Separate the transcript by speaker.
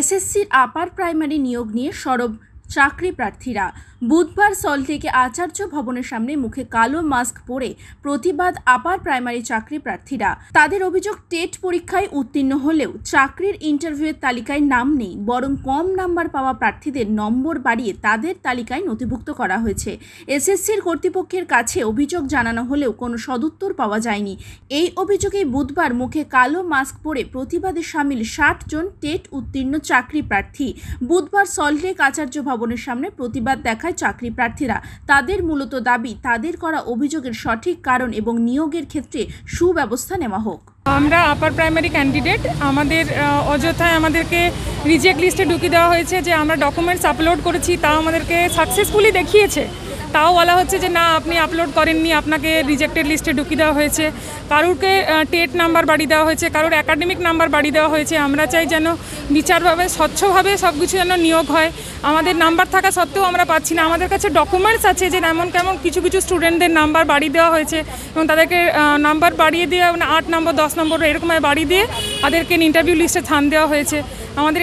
Speaker 1: এসএসসির upper primary নিয়োগ নিয়ে সরব চাকরি প্রার্থীরা বুধবার সল্টলেকে আচার্য ভবনের সামনে মুখে কালো মাস্ক পরে প্রতিবাদ আপার প্রাইমারি চাকরি প্রার্থীরা তাদের অভিযোগ টেট পরীক্ষায় উত্তীর্ণ হলেও চাকরির ইন্টারভিউয়ের তালিকায় নাম নেই বরং কম নাম্বার পাওয়া প্রার্থীদের নম্বর বাড়িয়ে তাদের তালিকায় নথিভুক্ত করা হয়েছে এসএসসির কর্তৃপক্ষের কাছে অভিযোগ জানানো হলেও কোনো সদুত্তর পাওয়া যায়নি এই অভিযোগে বুধবার মুখে কালো মাস্ক পরে প্রতিবাদে সামিল ষাট জন টেট উত্তীর্ণ চাকরি প্রার্থী বুধবার সল্টলেক আচার্য ভবনের সামনে প্রতিবাদ দেখায় পায় চাকরি প্রার্থীরা তাদের মূলত দাবি তাদের করা অভিযোগের সঠিক কারণ এবং নিয়োগের ক্ষেত্রে সুব্যবস্থা নেওয়া হোক
Speaker 2: আমরা আপার প্রাইমারি ক্যান্ডিডেট আমাদের অযথায় আমাদেরকে রিজেক্ট লিস্টে ঢুকিয়ে দেওয়া হয়েছে যে আমরা ডকুমেন্টস আপলোড করেছি তা আমাদেরকে সাকসেসফুলি দেখিয়েছে তাও বলা হচ্ছে যে না আপনি আপলোড করেননি আপনাকে রিজেক্টেড লিস্টে ঢুকিয়ে দেওয়া হয়েছে কারুরকে টেট নাম্বার বাড়ি দেওয়া হয়েছে কারোর একাডেমিক নাম্বার বাড়ি দেওয়া হয়েছে আমরা চাই যেন বিচারভাবে স্বচ্ছভাবে সব কিছু যেন নিয়োগ হয় আমাদের নাম্বার থাকা সত্ত্বেও আমরা পাচ্ছি না আমাদের কাছে ডকুমেন্টস আছে যে এমন কেমন কিছু কিছু স্টুডেন্টদের নাম্বার বাড়ি দেওয়া হয়েছে এবং তাদেরকে নাম্বার বাড়িয়ে দিয়ে মানে আট নম্বর দশ নম্বর এরকম বাড়ি দিয়ে তাদেরকে ইন্টারভিউ লিস্টে স্থান দেওয়া হয়েছে আমাদের